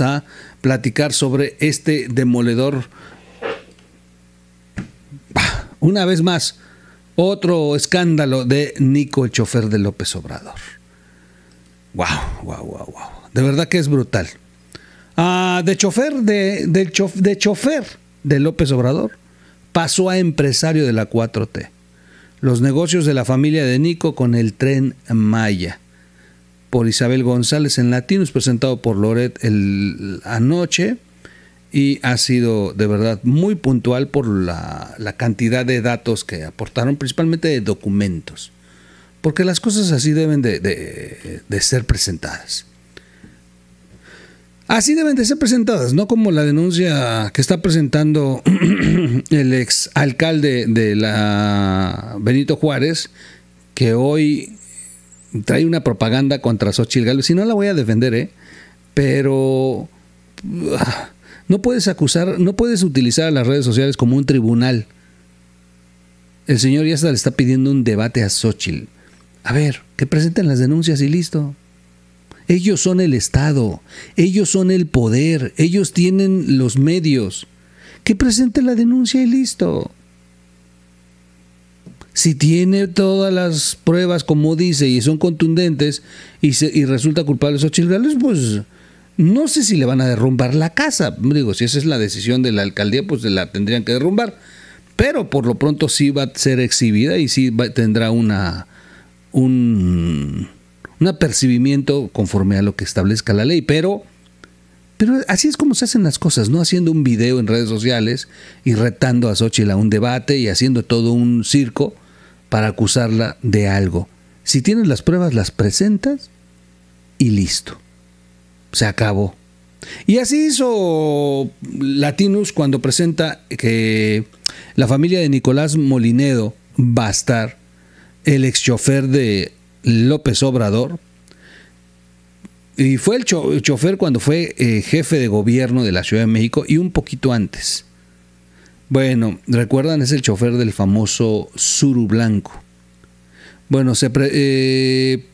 a platicar sobre este demoledor. una vez más, otro escándalo de Nico, el chofer de López Obrador. Wow, wow, wow, wow. De verdad que es brutal. Ah, de chofer de, de chofer de López Obrador pasó a empresario de la 4T. Los negocios de la familia de Nico con el tren Maya por Isabel González en Latinos, presentado por Loret el, anoche y ha sido de verdad muy puntual por la, cantidad de datos que aportaron, principalmente de documentos, porque las cosas así deben de, ser presentadas. Así deben de ser presentadas, no como la denuncia que está presentando el ex alcalde de la Benito Juárez, que hoy trae una propaganda contra Xochitl Si no la voy a defender, ¿eh? Pero ah, no puedes acusar, no puedes utilizar las redes sociales como un tribunal. El señor ya le está pidiendo un debate a Xochitl. A ver, que presenten las denuncias y listo. Ellos son el Estado, ellos son el poder, ellos tienen los medios. Que presenten la denuncia y listo si tiene todas las pruebas, como dice, y son contundentes, y, resulta culpable Xochitl Gales, pues no sé si le van a derrumbar la casa. Digo, si esa es la decisión de la alcaldía, pues la tendrían que derrumbar. Pero por lo pronto sí va a ser exhibida y sí tendrá una un, un apercibimiento conforme a lo que establezca la ley. Pero pero así es como se hacen las cosas, ¿no? Haciendo un video en redes sociales y retando a Xochitl a un debate y haciendo todo un circo para acusarla de algo. Si tienes las pruebas, las presentas y listo. Se acabó. Y así hizo Latinus cuando presenta que la familia de Nicolás Molinedo Bastar, el ex chofer de López Obrador, y fue el, chofer cuando fue eh, jefe de gobierno de la Ciudad de México y un poquito antes. Bueno, recuerdan, es el chofer del famoso Suru Blanco. Bueno, se eh,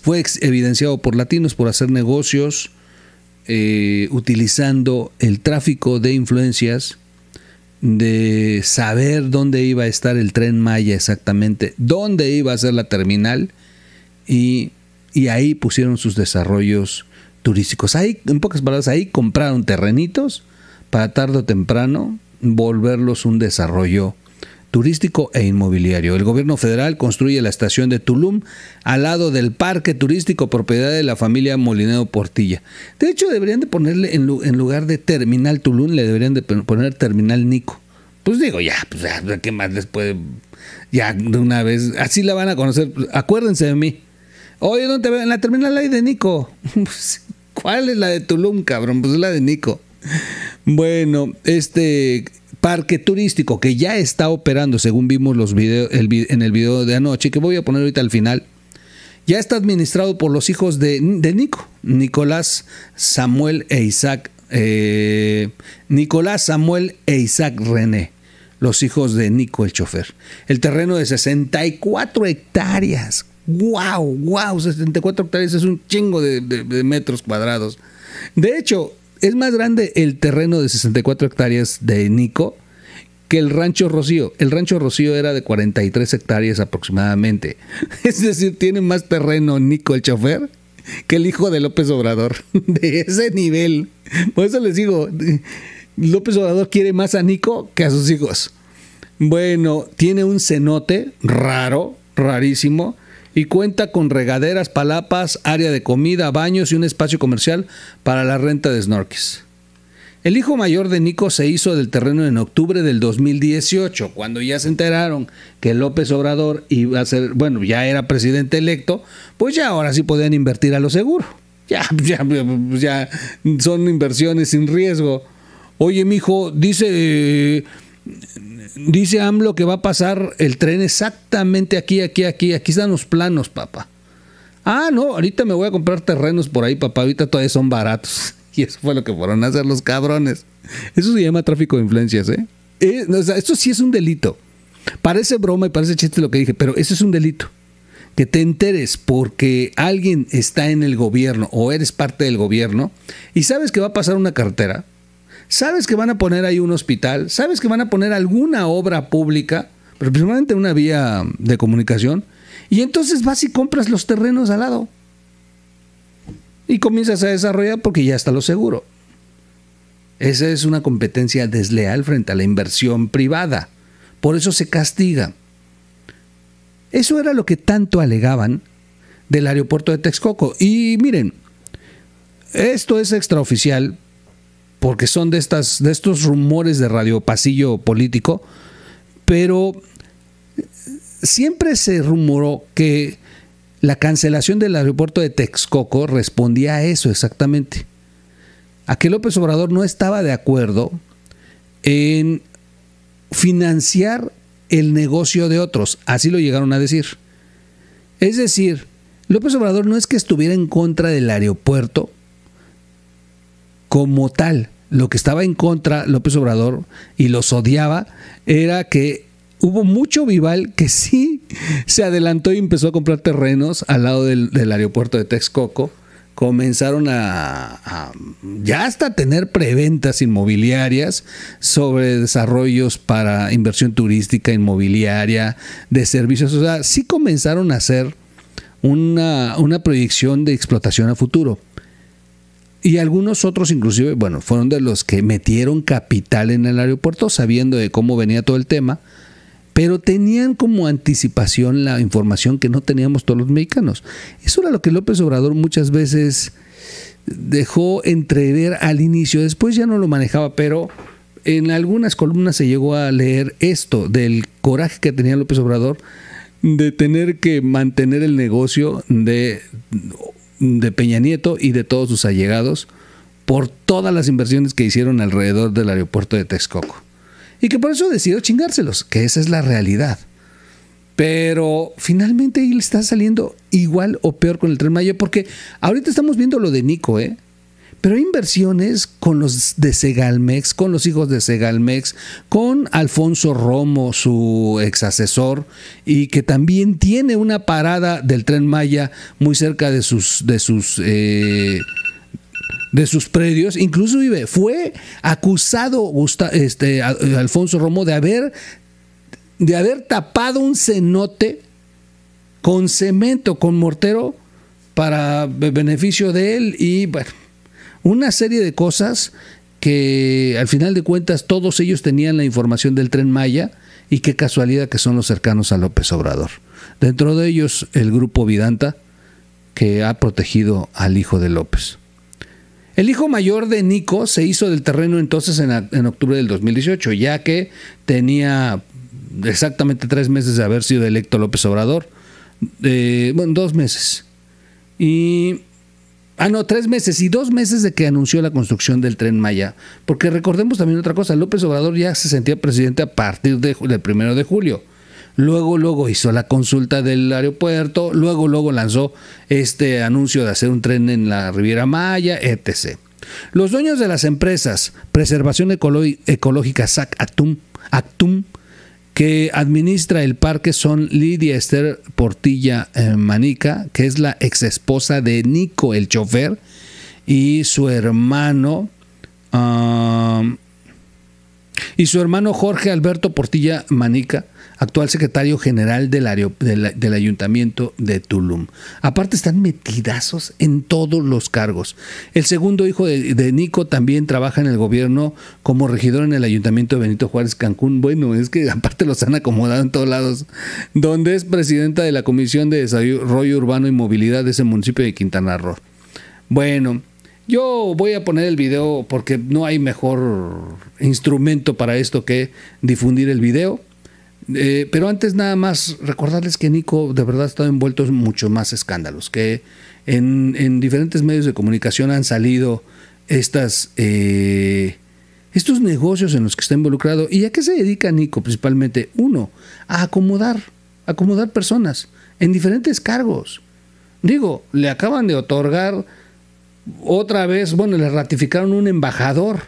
fue evidenciado por latinos por hacer negocios eh, utilizando el tráfico de influencias, de saber dónde iba a estar el tren Maya exactamente, dónde iba a ser la terminal y, y ahí pusieron sus desarrollos turísticos. Ahí, en pocas palabras, ahí compraron terrenitos para tarde o temprano volverlos un desarrollo turístico e inmobiliario. El gobierno federal construye la estación de Tulum al lado del parque turístico propiedad de la familia Molinero Portilla. De hecho, deberían de ponerle en, lugar de Terminal Tulum, le deberían de poner Terminal Nico. Pues digo, ya, pues ya, ¿qué más les puede? Ya, de una vez, así la van a conocer. Acuérdense de mí. Oye, ¿dónde te En la terminal hay de Nico. Pues, ¿Cuál es la de Tulum, cabrón? Pues es la de Nico. Bueno, este parque turístico que ya está operando, según vimos los en el video de anoche, que voy a poner ahorita al final, ya está administrado por los hijos de, Nico, Nicolás, Samuel e Isaac, eh, Nicolás, Samuel e Isaac René, los hijos de Nico el chofer. El terreno de 64 hectáreas. ¡Wow! ¡Wow! 64 hectáreas es un chingo de metros cuadrados. De hecho, es más grande el terreno de 64 hectáreas de Nico que el rancho Rocío. El rancho Rocío era de 43 hectáreas aproximadamente. Es decir, tiene más terreno Nico el chofer que el hijo de López Obrador. De ese nivel. Por eso les digo, López Obrador quiere más a Nico que a sus hijos. Bueno, tiene un cenote raro, rarísimo, y cuenta con regaderas, palapas, área de comida, baños y un espacio comercial para la renta de snorkels. El hijo mayor de Nico se hizo del terreno en octubre del 2018, cuando ya se enteraron que López Obrador iba a ser, bueno, ya era presidente electo, pues ya ahora sí podían invertir a lo seguro. Ya, ya, ya son inversiones sin riesgo. Oye, mijo, dice Dice AMLO que va a pasar el tren exactamente aquí, aquí, aquí. Aquí están los planos, papá. Ah, no, ahorita me voy a comprar terrenos por ahí, papá. Ahorita todavía son baratos. Y eso fue lo que fueron a hacer los cabrones. Eso se llama tráfico de influencias, ¿eh? eh esto sí es un delito. Parece broma y parece chiste lo que dije, pero eso es un delito. Que te enteres porque alguien está en el gobierno o eres parte del gobierno y sabes que va a pasar una carretera sabes que van a poner ahí un hospital, sabes que van a poner alguna obra pública, pero principalmente una vía de comunicación, y entonces vas y compras los terrenos al lado. Y comienzas a desarrollar porque ya está lo seguro. Esa es una competencia desleal frente a la inversión privada. Por eso se castiga. Eso era lo que tanto alegaban del aeropuerto de Texcoco. Y miren, esto es extraoficial, porque son de, estas, de estos rumores de radio pasillo político, pero siempre se rumoró que la cancelación del aeropuerto de Texcoco respondía a eso exactamente. A que López Obrador no estaba de acuerdo en financiar el negocio de otros. Así lo llegaron a decir. Es decir, López Obrador no es que estuviera en contra del aeropuerto, como tal. Lo que estaba en contra López Obrador y los odiaba era que hubo mucho vival que sí se adelantó y empezó a comprar terrenos al lado del, aeropuerto de Texcoco. Comenzaron a, ya hasta tener preventas inmobiliarias sobre desarrollos para inversión turística, inmobiliaria, de servicios. O sea, sí comenzaron a hacer una proyección de explotación a futuro y algunos otros inclusive, bueno, fueron de los que metieron capital en el aeropuerto sabiendo de cómo venía todo el tema, pero tenían como anticipación la información que no teníamos todos los mexicanos. Eso era lo que López Obrador muchas veces dejó entrever al inicio, después ya no lo manejaba, pero en algunas columnas se llegó a leer esto del coraje que tenía López Obrador de tener que mantener el negocio de de Peña Nieto y de todos sus allegados por todas las inversiones que hicieron alrededor del aeropuerto de Texcoco. Y que por eso decidió chingárselos, que esa es la realidad. Pero finalmente él está saliendo igual o peor con el tren Maya, porque ahorita estamos viendo lo de Nico, ¿eh? Pero inversiones con los de Segalmex, con los hijos de Segalmex, con Alfonso Romo, su ex asesor, y que también tiene una parada del tren Maya muy cerca de sus, de sus, eh, de sus predios. Incluso vive, fue acusado este, Alfonso Romo de haber, de haber tapado un cenote con cemento, con mortero, para beneficio de él y bueno una serie de cosas que al final de cuentas todos ellos tenían la información del tren Maya y qué casualidad que son los cercanos a López Obrador. Dentro de ellos el grupo Vidanta que ha protegido al hijo de López. El hijo mayor de Nico se hizo del terreno entonces en, octubre del 2018, ya que tenía exactamente tres meses de haber sido electo López Obrador. Eh, bueno, dos meses. Y Ah, no, tres meses y dos meses de que anunció la construcción del tren Maya. Porque recordemos también otra cosa, López Obrador ya se sentía presidente a partir del primero de julio. Luego, luego hizo la consulta del aeropuerto, luego, luego lanzó este anuncio de hacer un tren en la Riviera Maya, etc. Los dueños de las empresas Preservación Ecológica SAC Atum, Actum que administra el parque son Lidia Esther Portilla eh, Manica, que es la ex esposa de Nico el chofer, y su hermano ah, y su hermano Jorge Alberto Portilla Manica, actual secretario general del, ayuntamiento de Tulum. Aparte están metidazos en todos los cargos. El segundo hijo de, de, Nico también trabaja en el gobierno como regidor en el ayuntamiento de Benito Juárez, Cancún. Bueno, es que aparte los han acomodado en todos lados. Donde es presidenta de la Comisión de Desarrollo Urbano y Movilidad de ese municipio de Quintana Roo. Bueno, yo voy a poner el video porque no hay mejor instrumento para esto que difundir el video. Eh, pero antes nada más recordarles que Nico de verdad ha estado envuelto en muchos más escándalos, que en, diferentes medios de comunicación han salido estas, eh, estos negocios en los que está involucrado. ¿Y a qué se dedica Nico principalmente? Uno, a acomodar, acomodar personas en diferentes cargos. Digo, le acaban de otorgar otra vez, bueno, le ratificaron un embajador.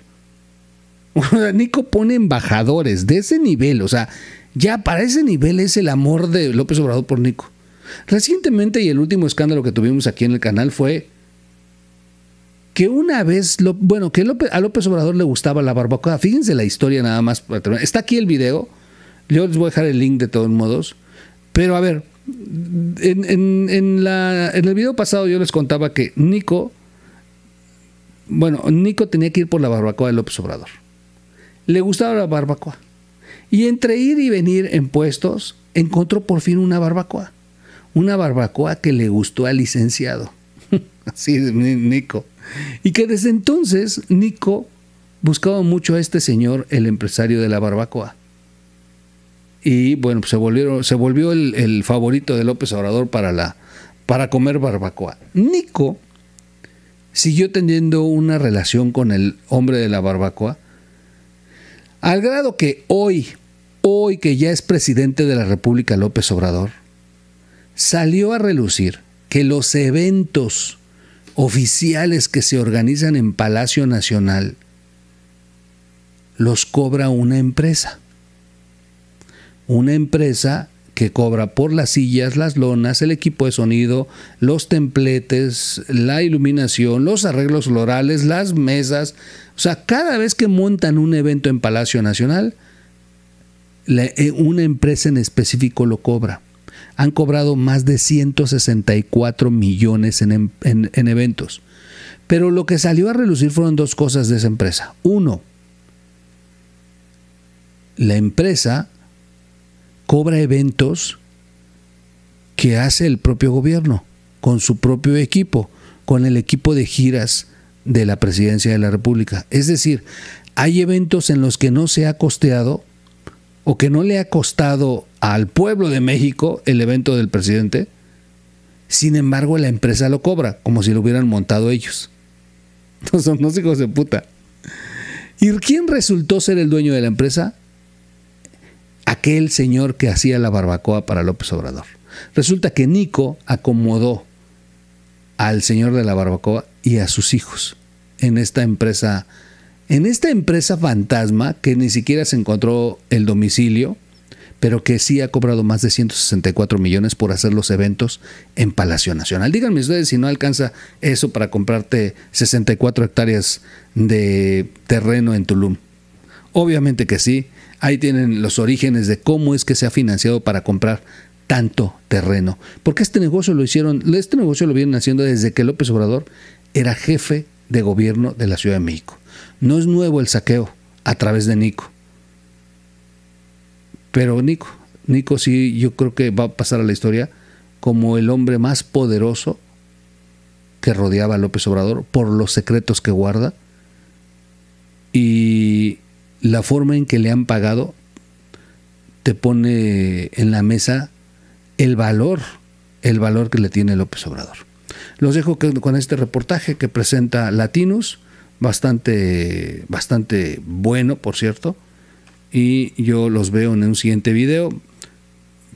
Nico pone embajadores de ese nivel, o sea, ya para ese nivel es el amor de López Obrador por Nico. Recientemente y el último escándalo que tuvimos aquí en el canal fue que una vez, bueno, que a López Obrador le gustaba la barbacoa. Fíjense la historia nada más. Está aquí el video. Yo les voy a dejar el link de todos modos. Pero a ver, en, en el video pasado yo les contaba que Nico bueno, Nico tenía que ir por la barbacoa de López Obrador. Le gustaba la barbacoa. Y entre ir y venir en puestos, encontró por fin una barbacoa. Una barbacoa que le gustó al licenciado. Así es, Nico. Y que desde entonces Nico buscaba mucho a este señor, el empresario de la barbacoa. Y bueno, se, se volvió el, favorito de López Obrador para, la, para comer barbacoa. Nico siguió teniendo una relación con el hombre de la barbacoa? Al grado que hoy, hoy que ya es presidente de la República López Obrador, salió a relucir que los eventos oficiales que se organizan en Palacio Nacional los cobra una empresa. Una empresa que cobra por las sillas, las lonas, el equipo de sonido, los templetes, la iluminación, los arreglos florales, las mesas. O sea, cada vez que montan un evento en Palacio Nacional, eh, una empresa en específico lo cobra. Han cobrado más de 164 millones em, en, en eventos. Pero lo que salió a relucir fueron dos cosas de esa empresa. Uno, la empresa cobra eventos que hace el propio gobierno, con su propio equipo, con el equipo de giras de la presidencia de la República. Es decir, hay eventos en los que no se ha costeado o que no le ha costado al pueblo de México el evento del presidente, sin embargo la empresa lo cobra, como si lo hubieran montado ellos. No son hijos de puta. ¿Y quién resultó ser el dueño de la empresa? aquel señor que hacía la barbacoa para López Obrador. Resulta que Nico acomodó al señor de la barbacoa y a sus hijos en esta empresa, en esta empresa fantasma que ni siquiera se encontró el domicilio, pero que sí ha cobrado más de 164 millones por hacer los eventos en Palacio Nacional. Díganme ustedes si no alcanza eso para comprarte 64 hectáreas de terreno en Tulum. Obviamente que sí, Ahí tienen los orígenes de cómo es que se ha financiado para comprar tanto terreno. Porque este negocio lo hicieron, este negocio lo vienen haciendo desde que López Obrador era jefe de gobierno de la Ciudad de México. No es nuevo el saqueo a través de Nico. Pero Nico, Nico sí yo creo que va a pasar a la historia como el hombre más poderoso que rodeaba a López Obrador por los secretos que guarda y la forma en que le han pagado te pone en la mesa el valor, el valor que le tiene López Obrador. Los dejo con este reportaje que presenta Latinus, bastante, bastante bueno, por cierto, y yo los veo en un siguiente video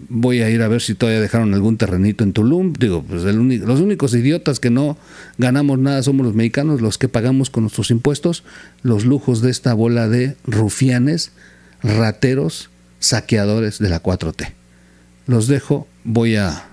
voy a ir a ver si todavía dejaron algún terrenito en Tulum. Digo, pues los únicos idiotas que no ganamos nada somos los mexicanos, los que pagamos con nuestros impuestos los lujos de esta bola de rufianes, rateros, saqueadores de la 4T. Los dejo, voy a